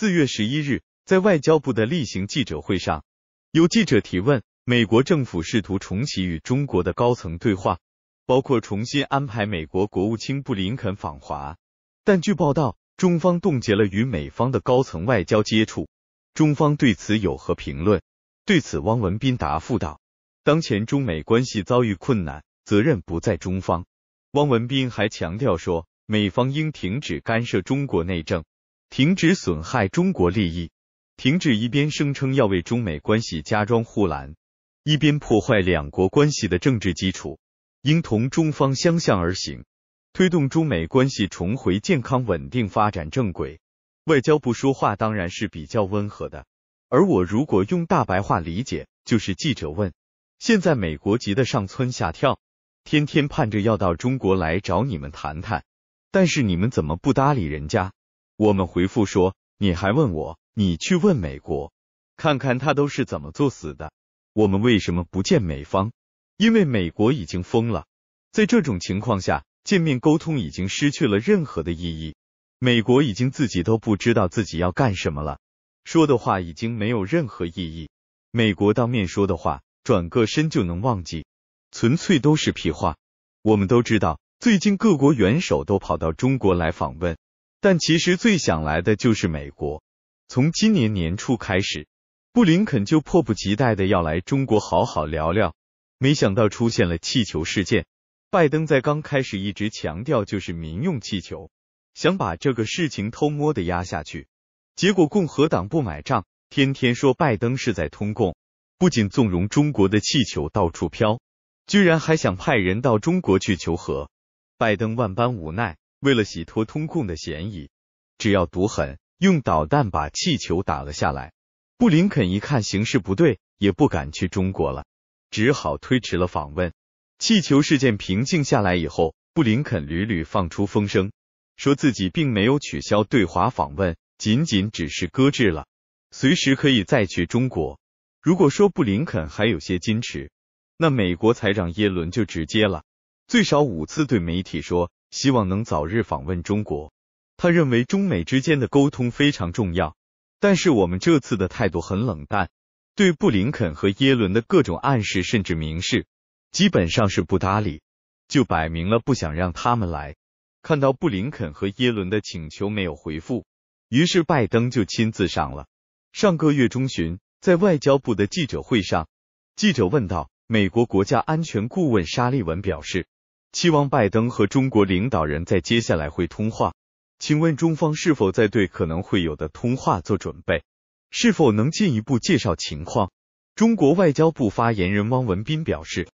四月十一日，在外交部的例行记者会上，有记者提问：美国政府试图重启与中国的高层对话，包括重新安排美国国务卿布林肯访华，但据报道，中方冻结了与美方的高层外交接触。中方对此有何评论？对此，汪文斌答复道：当前中美关系遭遇困难，责任不在中方。汪文斌还强调说，美方应停止干涉中国内政。停止损害中国利益，停止一边声称要为中美关系加装护栏，一边破坏两国关系的政治基础，应同中方相向而行，推动中美关系重回健康稳定发展正轨。外交部说话当然是比较温和的，而我如果用大白话理解，就是记者问：现在美国急得上蹿下跳，天天盼着要到中国来找你们谈谈，但是你们怎么不搭理人家？我们回复说：“你还问我？你去问美国，看看他都是怎么作死的。我们为什么不见美方？因为美国已经疯了。在这种情况下，见面沟通已经失去了任何的意义。美国已经自己都不知道自己要干什么了，说的话已经没有任何意义。美国当面说的话，转个身就能忘记，纯粹都是屁话。我们都知道，最近各国元首都跑到中国来访问。”但其实最想来的就是美国。从今年年初开始，布林肯就迫不及待的要来中国好好聊聊。没想到出现了气球事件。拜登在刚开始一直强调就是民用气球，想把这个事情偷摸的压下去。结果共和党不买账，天天说拜登是在通共，不仅纵容中国的气球到处飘，居然还想派人到中国去求和。拜登万般无奈。为了洗脱通共的嫌疑，只要毒狠用导弹把气球打了下来。布林肯一看形势不对，也不敢去中国了，只好推迟了访问。气球事件平静下来以后，布林肯屡屡放出风声，说自己并没有取消对华访问，仅仅只是搁置了，随时可以再去中国。如果说布林肯还有些矜持，那美国财长耶伦就直接了，最少五次对媒体说。希望能早日访问中国。他认为中美之间的沟通非常重要，但是我们这次的态度很冷淡，对布林肯和耶伦的各种暗示甚至明示，基本上是不搭理，就摆明了不想让他们来。看到布林肯和耶伦的请求没有回复，于是拜登就亲自上了。上个月中旬，在外交部的记者会上，记者问到，美国国家安全顾问沙利文表示。期望拜登和中国领导人在接下来会通话，请问中方是否在对可能会有的通话做准备？是否能进一步介绍情况？中国外交部发言人汪文斌表示，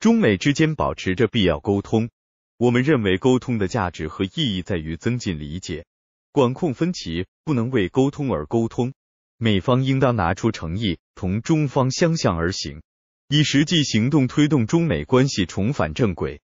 中美之间保持着必要沟通，我们认为沟通的价值和意义在于增进理解、管控分歧，不能为沟通而沟通。美方应当拿出诚意，同中方相向而行，以实际行动推动中美关系重返正轨。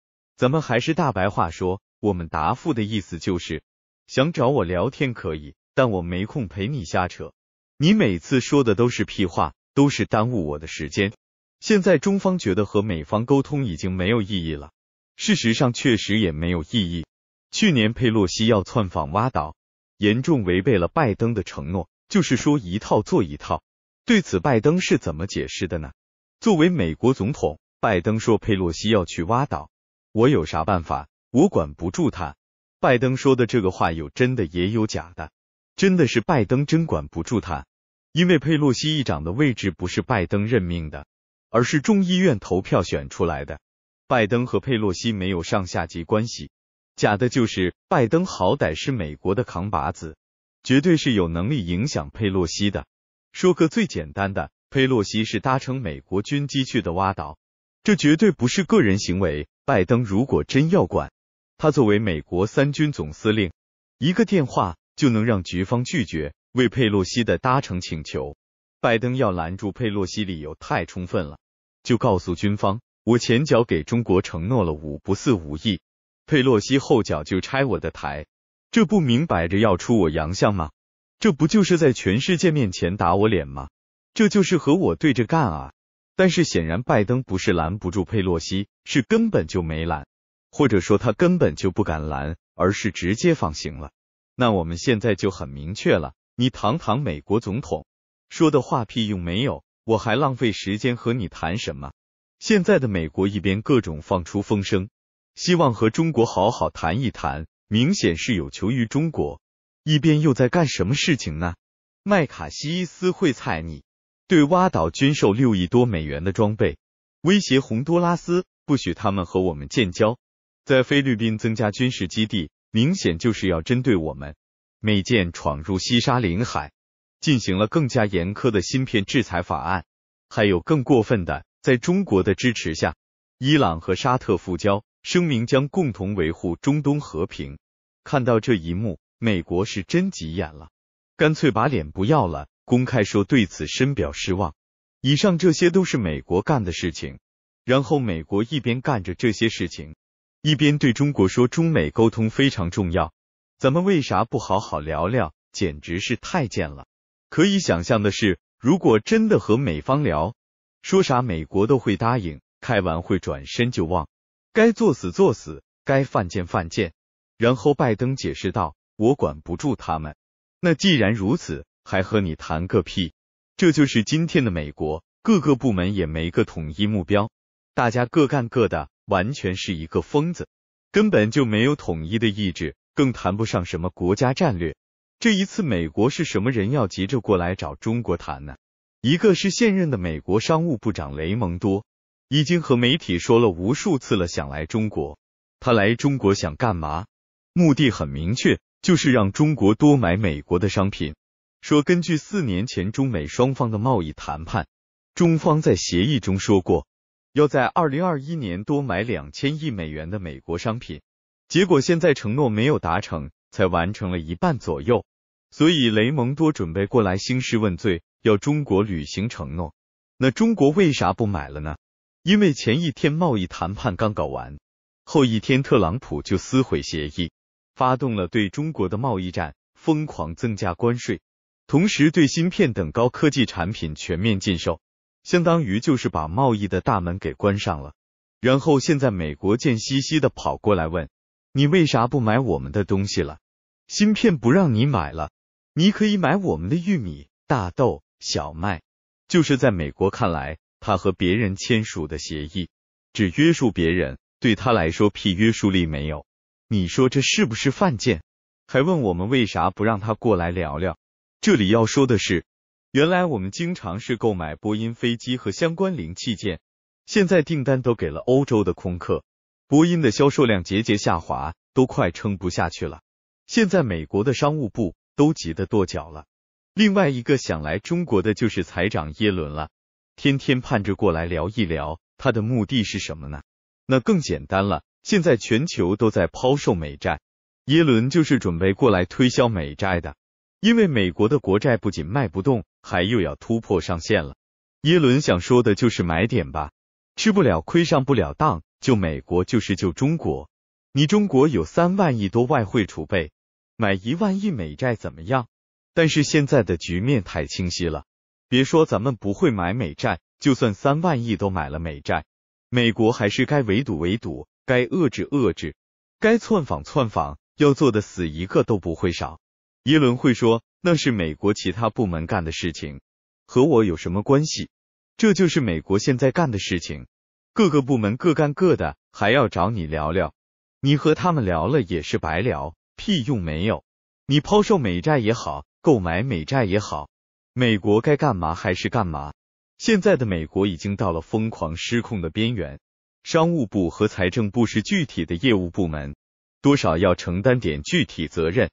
怎么还是大白话说？我们答复的意思就是，想找我聊天可以，但我没空陪你瞎扯。你每次说的都是屁话，都是耽误我的时间。现在中方觉得和美方沟通已经没有意义了，事实上确实也没有意义。去年佩洛西要窜访挖岛，严重违背了拜登的承诺，就是说一套做一套。对此，拜登是怎么解释的呢？作为美国总统，拜登说佩洛西要去挖岛。我有啥办法？我管不住他。拜登说的这个话有真的也有假的。真的是拜登真管不住他，因为佩洛西议长的位置不是拜登任命的，而是众议院投票选出来的。拜登和佩洛西没有上下级关系。假的就是拜登好歹是美国的扛把子，绝对是有能力影响佩洛西的。说个最简单的，佩洛西是搭乘美国军机去的挖岛，这绝对不是个人行为。拜登如果真要管，他作为美国三军总司令，一个电话就能让局方拒绝为佩洛西的搭乘请求。拜登要拦住佩洛西，理由太充分了。就告诉军方，我前脚给中国承诺了五不四五亿，佩洛西后脚就拆我的台，这不明摆着要出我洋相吗？这不就是在全世界面前打我脸吗？这就是和我对着干啊！但是显然，拜登不是拦不住佩洛西，是根本就没拦，或者说他根本就不敢拦，而是直接放行了。那我们现在就很明确了，你堂堂美国总统说的话屁用没有，我还浪费时间和你谈什么？现在的美国一边各种放出风声，希望和中国好好谈一谈，明显是有求于中国，一边又在干什么事情呢？麦卡锡斯会菜你。对挖岛军售六亿多美元的装备，威胁洪都拉斯不许他们和我们建交，在菲律宾增加军事基地，明显就是要针对我们。美舰闯入西沙领海，进行了更加严苛的芯片制裁法案，还有更过分的，在中国的支持下，伊朗和沙特复交，声明将共同维护中东和平。看到这一幕，美国是真急眼了，干脆把脸不要了。公开说对此深表失望。以上这些都是美国干的事情。然后美国一边干着这些事情，一边对中国说中美沟通非常重要，咱们为啥不好好聊聊？简直是太贱了！可以想象的是，如果真的和美方聊，说啥美国都会答应。开完会转身就忘，该作死作死，该犯贱犯贱。然后拜登解释道：“我管不住他们。”那既然如此。还和你谈个屁！这就是今天的美国，各个部门也没个统一目标，大家各干各的，完全是一个疯子，根本就没有统一的意志，更谈不上什么国家战略。这一次美国是什么人要急着过来找中国谈呢？一个是现任的美国商务部长雷蒙多，已经和媒体说了无数次了，想来中国。他来中国想干嘛？目的很明确，就是让中国多买美国的商品。说，根据四年前中美双方的贸易谈判，中方在协议中说过，要在二零二一年多买两千亿美元的美国商品，结果现在承诺没有达成，才完成了一半左右。所以雷蒙多准备过来兴师问罪，要中国履行承诺。那中国为啥不买了呢？因为前一天贸易谈判刚搞完，后一天特朗普就撕毁协议，发动了对中国的贸易战，疯狂增加关税。同时对芯片等高科技产品全面禁售，相当于就是把贸易的大门给关上了。然后现在美国贱兮兮的跑过来问，你为啥不买我们的东西了？芯片不让你买了，你可以买我们的玉米、大豆、小麦。就是在美国看来，他和别人签署的协议只约束别人，对他来说屁约束力没有。你说这是不是犯贱？还问我们为啥不让他过来聊聊？这里要说的是，原来我们经常是购买波音飞机和相关零器件，现在订单都给了欧洲的空客，波音的销售量节节下滑，都快撑不下去了。现在美国的商务部都急得跺脚了。另外一个想来中国的就是财长耶伦了，天天盼着过来聊一聊，他的目的是什么呢？那更简单了，现在全球都在抛售美债，耶伦就是准备过来推销美债的。因为美国的国债不仅卖不动，还又要突破上限了。耶伦想说的就是买点吧，吃不了亏上不了当，救美国就是救中国。你中国有三万亿多外汇储备，买一万亿美债怎么样？但是现在的局面太清晰了，别说咱们不会买美债，就算三万亿都买了美债，美国还是该围堵围堵，该遏制遏制，该窜访窜访，要做的死一个都不会少。耶伦会说：“那是美国其他部门干的事情，和我有什么关系？这就是美国现在干的事情，各个部门各干各的，还要找你聊聊。你和他们聊了也是白聊，屁用没有。你抛售美债也好，购买美债也好，美国该干嘛还是干嘛。现在的美国已经到了疯狂失控的边缘。商务部和财政部是具体的业务部门，多少要承担点具体责任。”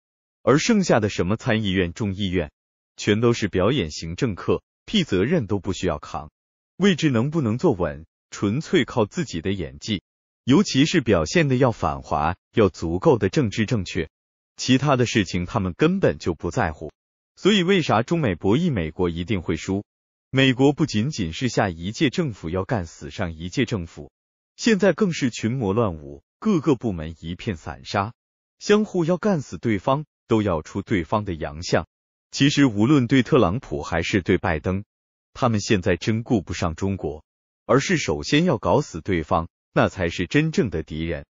而剩下的什么参议院、众议院，全都是表演型政客，屁责任都不需要扛。位置能不能坐稳，纯粹靠自己的演技，尤其是表现的要反华，要足够的政治正确。其他的事情他们根本就不在乎。所以为啥中美博弈，美国一定会输？美国不仅仅是下一届政府要干死上一届政府，现在更是群魔乱舞，各个部门一片散沙，相互要干死对方。都要出对方的洋相。其实，无论对特朗普还是对拜登，他们现在真顾不上中国，而是首先要搞死对方，那才是真正的敌人。